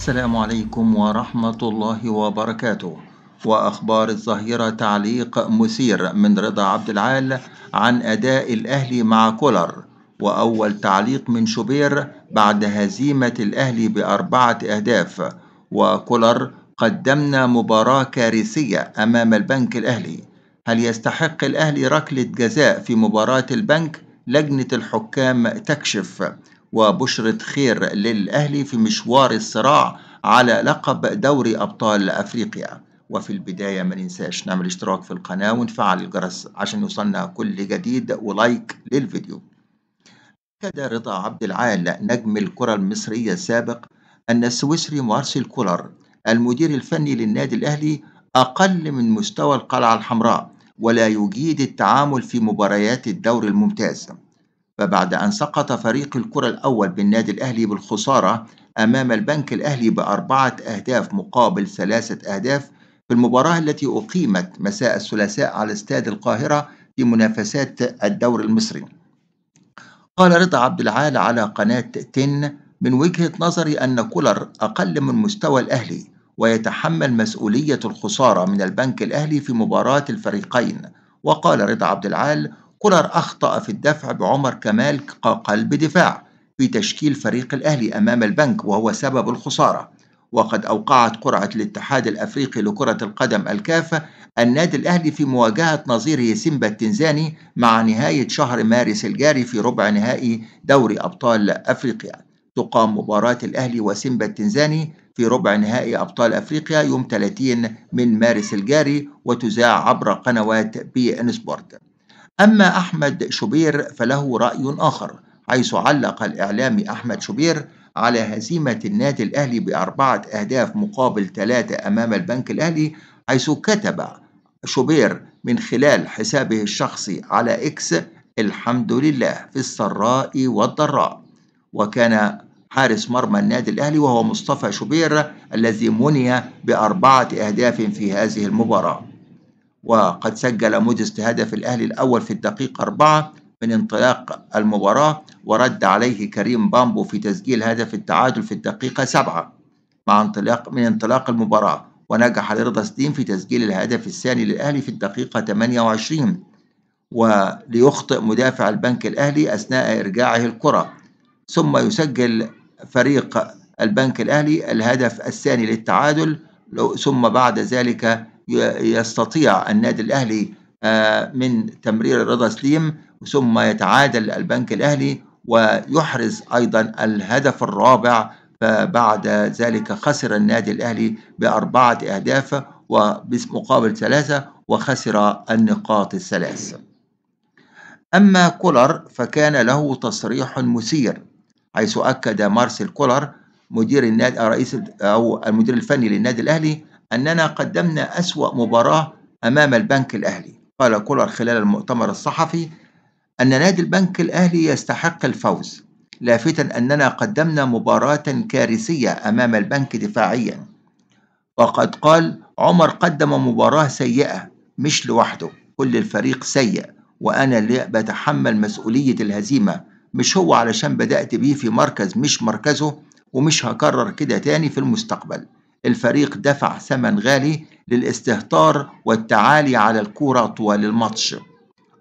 السلام عليكم ورحمة الله وبركاته وأخبار الظهيرة تعليق مثير من رضا عبد العال عن أداء الأهلي مع كولر وأول تعليق من شوبير بعد هزيمة الأهلي بأربعة أهداف وكولر قدمنا مباراة كارثية أمام البنك الأهلي هل يستحق الأهلي ركلة جزاء في مباراة البنك؟ لجنة الحكام تكشف وبشرة خير للأهلي في مشوار الصراع على لقب دوري أبطال أفريقيا وفي البداية ما ننساش نعمل اشتراك في القناة ونفعل الجرس عشان يوصلنا كل جديد ولايك للفيديو أكد رضا عبد العال نجم الكرة المصرية السابق أن السويسري مارسيل كولر المدير الفني للنادي الأهلي أقل من مستوى القلعة الحمراء ولا يجيد التعامل في مباريات الدوري الممتاز فبعد أن سقط فريق الكرة الأول بالنادي الأهلي بالخسارة أمام البنك الأهلي بأربعة أهداف مقابل ثلاثة أهداف في المباراة التي أقيمت مساء الثلاثاء على استاد القاهرة في منافسات الدوري المصري. قال رضا عبد العال على قناة تن من وجهة نظري أن كولر أقل من مستوى الأهلي ويتحمل مسؤولية الخسارة من البنك الأهلي في مباراة الفريقين وقال رضا عبد العال كولر أخطأ في الدفع بعمر كمال كقلب دفاع في تشكيل فريق الأهلي أمام البنك وهو سبب الخسارة وقد أوقعت قرعة الاتحاد الأفريقي لكرة القدم الكافة النادي الأهلي في مواجهة نظيره سيمبا التنزاني مع نهاية شهر مارس الجاري في ربع نهائي دوري أبطال أفريقيا تقام مباراة الأهلي وسيمبا التنزاني في ربع نهائي أبطال أفريقيا يوم 30 من مارس الجاري وتذاع عبر قنوات بي إن سبورت أما أحمد شوبير فله رأي آخر حيث علق الإعلامي أحمد شوبير على هزيمة النادي الأهلي بأربعة أهداف مقابل ثلاثة أمام البنك الأهلي حيث كتب شوبير من خلال حسابه الشخصي على إكس الحمد لله في السراء والضراء وكان حارس مرمى النادي الأهلي وهو مصطفى شوبير الذي مني بأربعة أهداف في هذه المباراة وقد سجل موديست هدف الأهلي الأول في الدقيقة 4 من انطلاق المباراة ورد عليه كريم بامبو في تسجيل هدف التعادل في الدقيقة 7 مع انطلاق من انطلاق المباراة ونجح لرضا سليم في تسجيل الهدف الثاني للأهلي في الدقيقة 28 وليخطئ مدافع البنك الأهلي أثناء إرجاعه الكرة ثم يسجل فريق البنك الأهلي الهدف الثاني للتعادل ثم بعد ذلك يستطيع النادي الأهلي آه، من تمرير رضا سليم ثم يتعادل البنك الأهلي ويحرز أيضا الهدف الرابع فبعد ذلك خسر النادي الأهلي بأربعة أهداف ومقابل ثلاثة وخسر النقاط الثلاث أما كولر فكان له تصريح مثير حيث أكد مارسيل كولر مدير النادي رئيس أو المدير الفني للنادي الأهلي أننا قدمنا أسوأ مباراة أمام البنك الأهلي قال كولر خلال المؤتمر الصحفي أن نادي البنك الأهلي يستحق الفوز لافتا أننا قدمنا مباراة كارثية أمام البنك دفاعيا وقد قال عمر قدم مباراة سيئة مش لوحده كل الفريق سيء وأنا اللي بتحمل مسؤولية الهزيمة مش هو علشان بدأت بيه في مركز مش مركزه ومش هكرر كده تاني في المستقبل الفريق دفع ثمن غالي للاستهتار والتعالي على الكرة طوال الماتش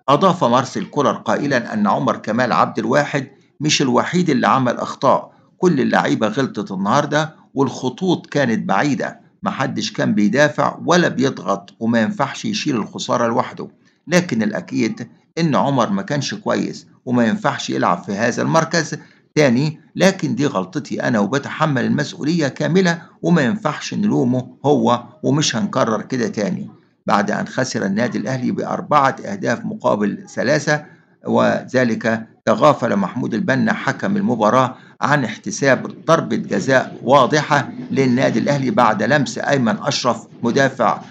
أضاف مارسيل كولر قائلا أن عمر كمال عبد الواحد مش الوحيد اللي عمل أخطاء كل اللعيبة غلطت النهاردة والخطوط كانت بعيدة محدش كان بيدافع ولا بيضغط وما ينفعش يشيل الخسارة لوحده لكن الأكيد إن عمر ما كانش كويس وما ينفعش يلعب في هذا المركز تاني لكن دي غلطتي أنا وبتحمل المسؤولية كاملة وما ينفعش نلومه هو ومش هنكرر كده تاني بعد أن خسر النادي الأهلي بأربعة أهداف مقابل ثلاثة وذلك تغافل محمود البنا حكم المباراة عن احتساب ضربة جزاء واضحة للنادي الأهلي بعد لمس أيمن أشرف مدافع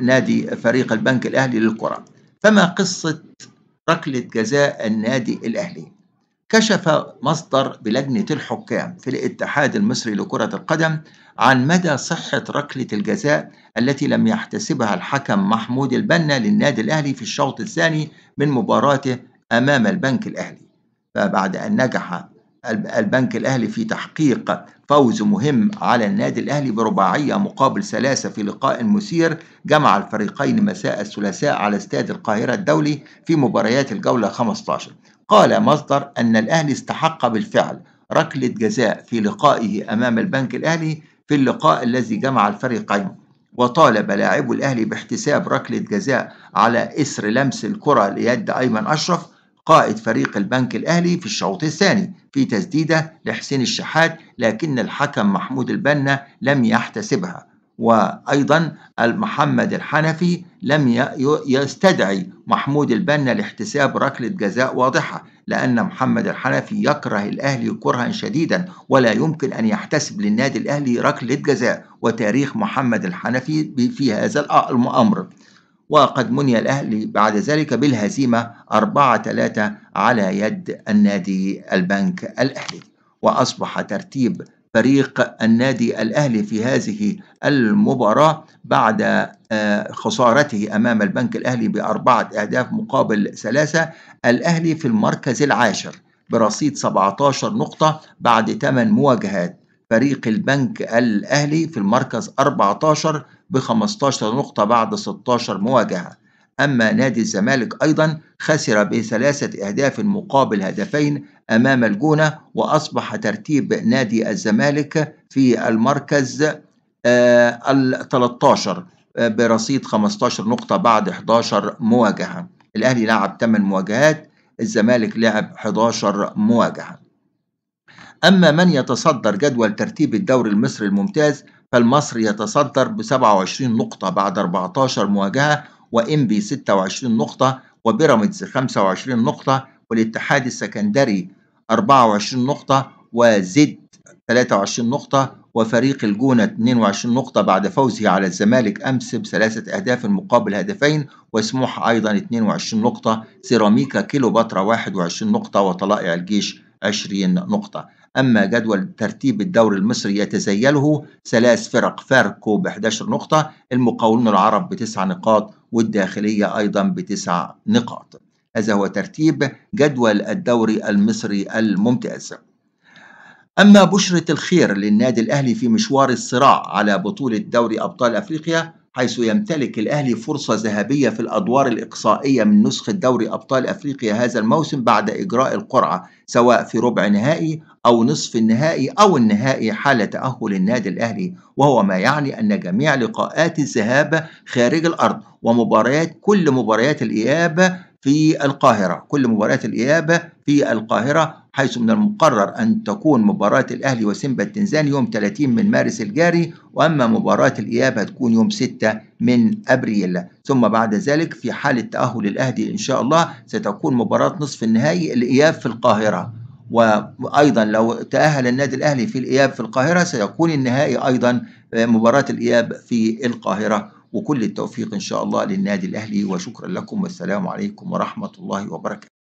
نادي فريق البنك الأهلي للكرة فما قصة ركلة جزاء النادي الأهلي كشف مصدر بلجنة الحكام في الاتحاد المصري لكرة القدم عن مدى صحة ركلة الجزاء التي لم يحتسبها الحكم محمود البنا للنادي الأهلي في الشوط الثاني من مباراته أمام البنك الأهلي فبعد أن نجح البنك الأهلي في تحقيق فوز مهم على النادي الأهلي برباعية مقابل ثلاثة في لقاء مثير جمع الفريقين مساء الثلاثاء على استاد القاهرة الدولي في مباريات الجولة 15 قال مصدر أن الأهلي استحق بالفعل ركلة جزاء في لقائه أمام البنك الأهلي في اللقاء الذي جمع الفريقين وطالب لاعبو الأهلي باحتساب ركلة جزاء على إثر لمس الكرة ليد أيمن أشرف قائد فريق البنك الأهلي في الشوط الثاني في تسديدة لحسين الشحات لكن الحكم محمود البنا لم يحتسبها وأيضا محمد الحنفي لم يستدعي محمود البنا لاحتساب ركلة جزاء واضحة لأن محمد الحنفي يكره الأهلي كرها شديدا ولا يمكن أن يحتسب للنادي الأهلي ركلة جزاء وتاريخ محمد الحنفي في هذا الأمر وقد مني الأهلي بعد ذلك بالهزيمة 4-3 على يد النادي البنك الأهلي وأصبح ترتيب فريق النادي الأهلي في هذه المباراة بعد آه، خسارته أمام البنك الأهلي بأربعة أهداف مقابل ثلاثة الأهلي في المركز العاشر برصيد 17 نقطة بعد 8 مواجهات فريق البنك الأهلي في المركز 14 ب 15 نقطة بعد 16 مواجهة أما نادي الزمالك أيضا خسر بثلاثة أهداف مقابل هدفين أمام الجونة وأصبح ترتيب نادي الزمالك في المركز آه، ال 13 آه، برصيد 15 نقطة بعد 11 مواجهة الأهلي لعب 8 مواجهات الزمالك لعب 11 مواجهة أما من يتصدر جدول ترتيب الدوري المصري الممتاز فالمصري يتصدر ب 27 نقطة بعد 14 مواجهة بي 26 نقطة وبيراميدز 25 نقطة والاتحاد السكندري 24 نقطة وزد 23 نقطة وفريق الجونة 22 نقطة بعد فوزه على الزمالك أمس بثلاثة أهداف مقابل هدفين وسموحة أيضا 22 نقطة سيراميكا كيلوباترا 21 نقطة وطلائع الجيش 20 نقطة أما جدول ترتيب الدوري المصري يتزيله ثلاث فرق فاركو ب 11 نقطة المقاولون العرب بتسع نقاط والداخلية أيضا بتسع نقاط هذا هو ترتيب جدول الدوري المصري الممتاز أما بشرة الخير للنادي الأهلي في مشوار الصراع على بطولة دوري أبطال أفريقيا حيث يمتلك الأهلي فرصة ذهبية في الأدوار الإقصائية من نسخة دوري أبطال أفريقيا هذا الموسم بعد إجراء القرعة سواء في ربع نهائي أو نصف النهائي أو النهائي حال تأهل النادي الأهلي وهو ما يعني أن جميع لقاءات الذهاب خارج الأرض ومباريات كل مباريات الإياب في القاهرة كل مباريات الإياب في القاهرة حيث من المقرر أن تكون مباراة الأهلي وسيمبا التنزاني يوم 30 من مارس الجاري وأما مباراة الإياب هتكون يوم 6 من أبريل ثم بعد ذلك في حالة تأهل الأهلي إن شاء الله ستكون مباراة نصف النهائي الإياب في القاهرة وأيضا لو تأهل النادي الأهلي في الإياب في القاهرة سيكون النهائي أيضا آه، مباراة الإياب في القاهرة وكل التوفيق إن شاء الله للنادي الأهلي وشكرا لكم والسلام عليكم ورحمة الله وبركاته